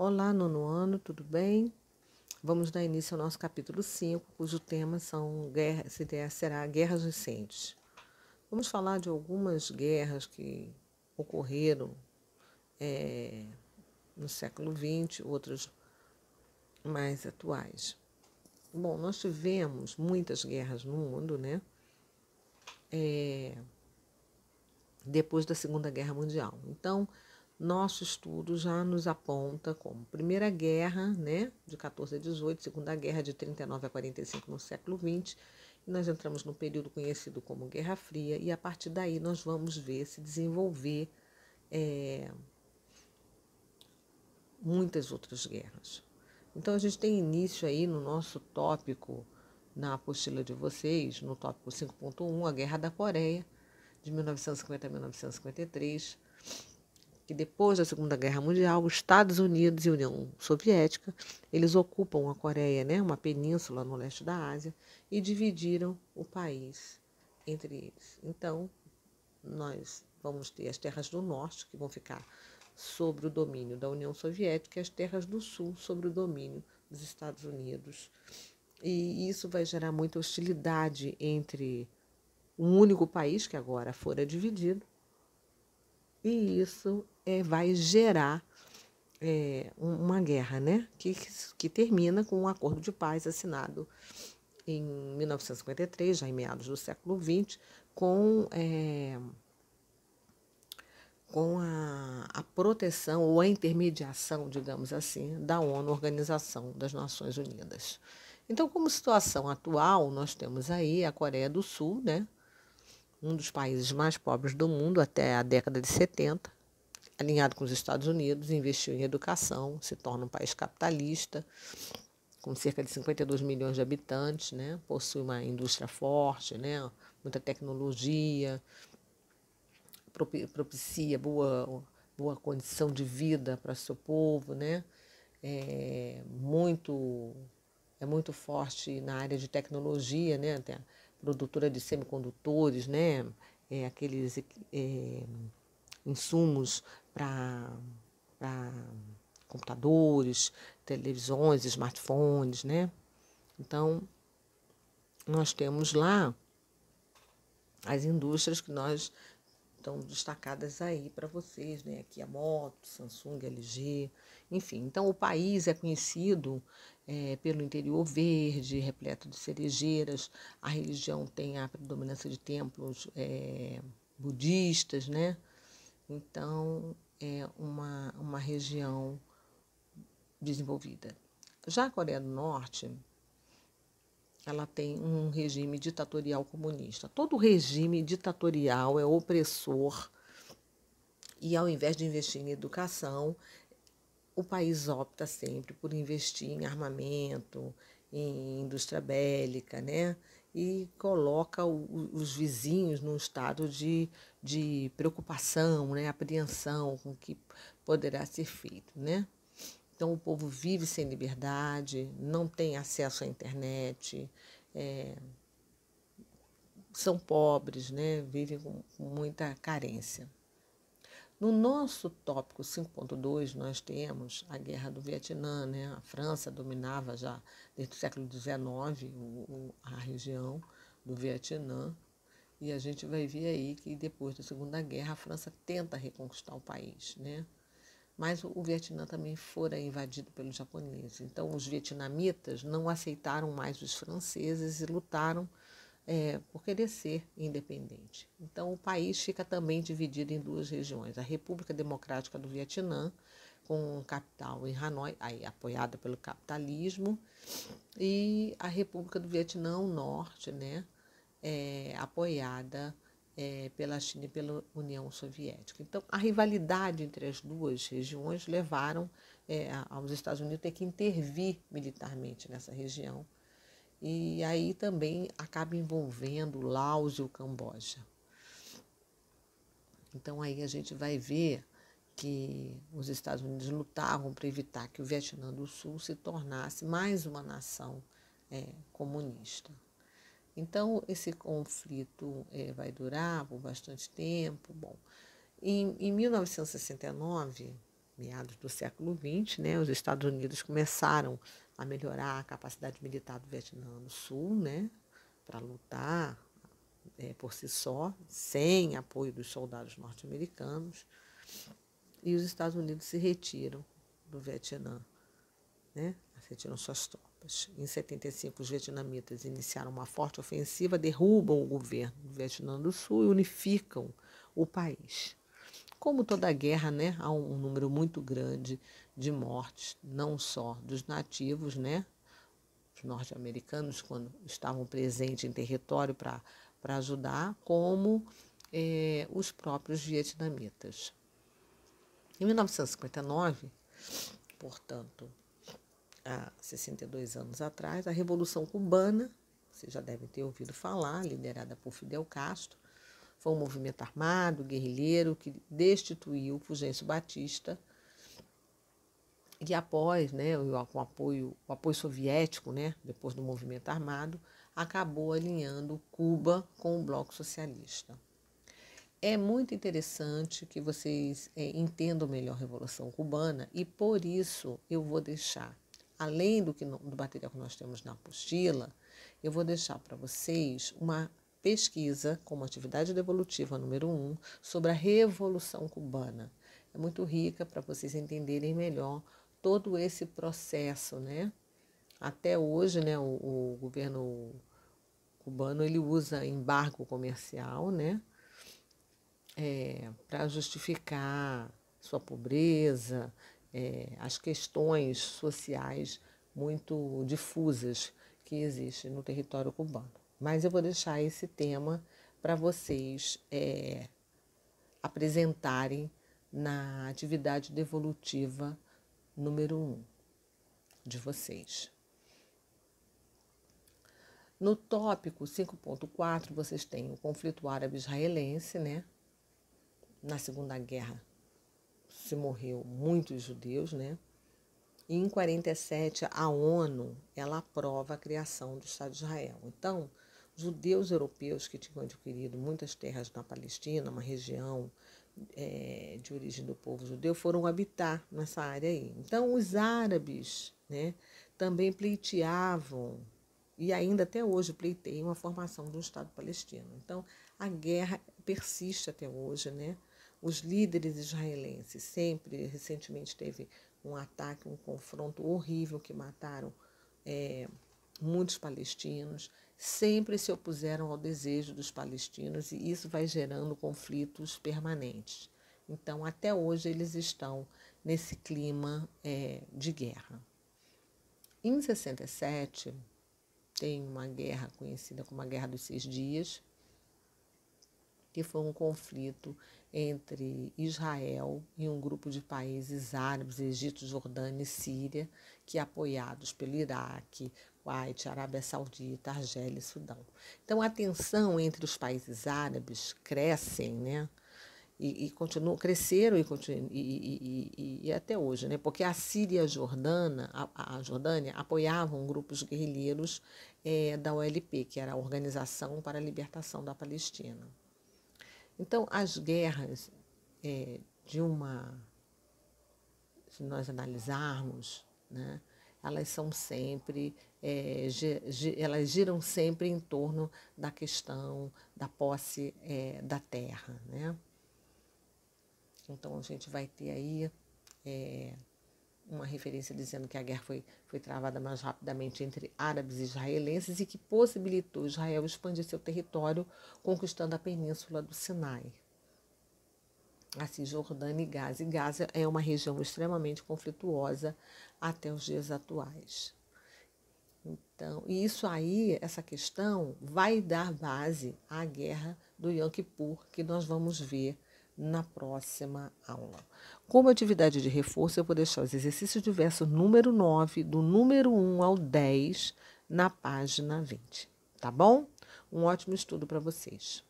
Olá, nono ano, tudo bem? Vamos dar início ao nosso capítulo 5, cujo tema são guerras. será guerras recentes. Vamos falar de algumas guerras que ocorreram é, no século XX, outras mais atuais. Bom, nós tivemos muitas guerras no mundo, né? É, depois da Segunda Guerra Mundial. Então, nosso estudo já nos aponta como Primeira Guerra, né, de 14 a 18, Segunda Guerra de 39 a 45 no século 20, e nós entramos no período conhecido como Guerra Fria, e a partir daí nós vamos ver se desenvolver é, muitas outras guerras. Então a gente tem início aí no nosso tópico na apostila de vocês, no tópico 5.1, a Guerra da Coreia, de 1950 a 1953 que depois da Segunda Guerra Mundial, os Estados Unidos e a União Soviética, eles ocupam a Coreia, né, uma península no leste da Ásia, e dividiram o país entre eles. Então, nós vamos ter as terras do norte, que vão ficar sobre o domínio da União Soviética, e as terras do sul sobre o domínio dos Estados Unidos. E isso vai gerar muita hostilidade entre um único país, que agora fora dividido, e isso é, vai gerar é, uma guerra, né? Que, que termina com um acordo de paz assinado em 1953, já em meados do século XX, com, é, com a, a proteção ou a intermediação, digamos assim, da ONU, Organização das Nações Unidas. Então, como situação atual, nós temos aí a Coreia do Sul, né? um dos países mais pobres do mundo até a década de 70, alinhado com os Estados Unidos, investiu em educação, se torna um país capitalista, com cerca de 52 milhões de habitantes, né? possui uma indústria forte, né? muita tecnologia, propicia boa, boa condição de vida para seu povo, né? é, muito, é muito forte na área de tecnologia, né? Tem a produtora de semicondutores, né? É, aqueles é, insumos para computadores, televisões, smartphones, né? Então, nós temos lá as indústrias que nós estão destacadas aí para vocês, né? Aqui a Moto, Samsung, LG, enfim. Então, o país é conhecido é, pelo interior verde, repleto de cerejeiras. A religião tem a predominância de templos é, budistas, né? Então, é uma, uma região desenvolvida. Já a Coreia do Norte, ela tem um regime ditatorial comunista. Todo regime ditatorial é opressor e, ao invés de investir em educação, o país opta sempre por investir em armamento, em indústria bélica, né? e coloca o, os vizinhos num estado de, de preocupação, né, apreensão com o que poderá ser feito. Né? Então, o povo vive sem liberdade, não tem acesso à internet, é, são pobres, né, vivem com, com muita carência. No nosso tópico 5.2, nós temos a guerra do Vietnã, né? A França dominava já desde o século XIX a região do Vietnã. E a gente vai ver aí que depois da Segunda Guerra a França tenta reconquistar o país, né? Mas o Vietnã também fora invadido pelos japoneses. Então os vietnamitas não aceitaram mais os franceses e lutaram é, por querer ser independente. Então, o país fica também dividido em duas regiões: a República Democrática do Vietnã, com capital em Hanoi, aí, apoiada pelo capitalismo, e a República do Vietnã Norte, né, é, apoiada é, pela China e pela União Soviética. Então, a rivalidade entre as duas regiões levaram é, aos Estados Unidos ter que intervir militarmente nessa região e aí também acaba envolvendo Laos e o Camboja. Então aí a gente vai ver que os Estados Unidos lutavam para evitar que o Vietnã do Sul se tornasse mais uma nação é, comunista. Então esse conflito é, vai durar por bastante tempo. Bom, em, em 1969, meados do século XX, né, os Estados Unidos começaram a melhorar a capacidade militar do Vietnã do Sul, né, para lutar é, por si só, sem apoio dos soldados norte-americanos, e os Estados Unidos se retiram do Vietnã, né, retiram suas tropas. Em 75, os vietnamitas iniciaram uma forte ofensiva, derrubam o governo do Vietnã do Sul e unificam o país. Como toda guerra, né, há um número muito grande de mortes, não só dos nativos, né, os norte-americanos, quando estavam presentes em território para ajudar, como é, os próprios vietnamitas. Em 1959, portanto, há 62 anos atrás, a Revolução Cubana, vocês já devem ter ouvido falar, liderada por Fidel Castro, o movimento armado, guerrilheiro, que destituiu Fulgêncio Batista. E após, né, com o apoio, o apoio soviético, né, depois do movimento armado, acabou alinhando Cuba com o Bloco Socialista. É muito interessante que vocês é, entendam melhor a Revolução Cubana e por isso eu vou deixar, além do, que, do material que nós temos na apostila, eu vou deixar para vocês uma pesquisa, como atividade devolutiva número um, sobre a Revolução Cubana. É muito rica para vocês entenderem melhor todo esse processo, né? Até hoje, né, o, o governo cubano ele usa embargo comercial, né, é, para justificar sua pobreza, é, as questões sociais muito difusas que existem no território cubano. Mas eu vou deixar esse tema para vocês é, apresentarem na atividade devolutiva número 1 um de vocês. No tópico 5.4, vocês têm o conflito árabe-israelense, né? Na Segunda Guerra se morreu muitos judeus, né? E em 47 a ONU, ela aprova a criação do Estado de Israel. Então, judeus europeus que tinham adquirido muitas terras na Palestina, uma região é, de origem do povo judeu, foram habitar nessa área aí. Então, os árabes né, também pleiteavam, e ainda até hoje pleiteiam, a formação de um Estado palestino. Então, a guerra persiste até hoje, né? Os líderes israelenses sempre, recentemente teve um ataque, um confronto horrível que mataram é, muitos palestinos sempre se opuseram ao desejo dos palestinos e isso vai gerando conflitos permanentes. Então, até hoje, eles estão nesse clima é, de guerra. Em 67, tem uma guerra conhecida como a Guerra dos Seis Dias, que foi um conflito entre Israel e um grupo de países árabes, Egito, Jordânia e Síria, que apoiados pelo Iraque, Kuwait, Arábia Saudita, Argélia e Sudão. Então, a tensão entre os países árabes crescem, né? E, e continuam, cresceram e, e, e, até hoje, né? porque a Síria e a, a, a Jordânia apoiavam grupos guerrilheiros é, da OLP, que era a Organização para a Libertação da Palestina. Então, as guerras é, de uma. Se nós analisarmos, né? elas são sempre, é, elas giram sempre em torno da questão da posse é, da terra, né? Então a gente vai ter aí é, uma referência dizendo que a guerra foi, foi travada mais rapidamente entre árabes e israelenses e que possibilitou Israel expandir seu território conquistando a península do Sinai a assim, Cisjordânia e Gaza. E Gaza é uma região extremamente conflituosa até os dias atuais. Então, e isso aí, essa questão, vai dar base à guerra do Yom Kippur, que nós vamos ver na próxima aula. Como atividade de reforço, eu vou deixar os exercícios de verso número 9, do número 1 ao 10, na página 20. Tá bom? Um ótimo estudo para vocês.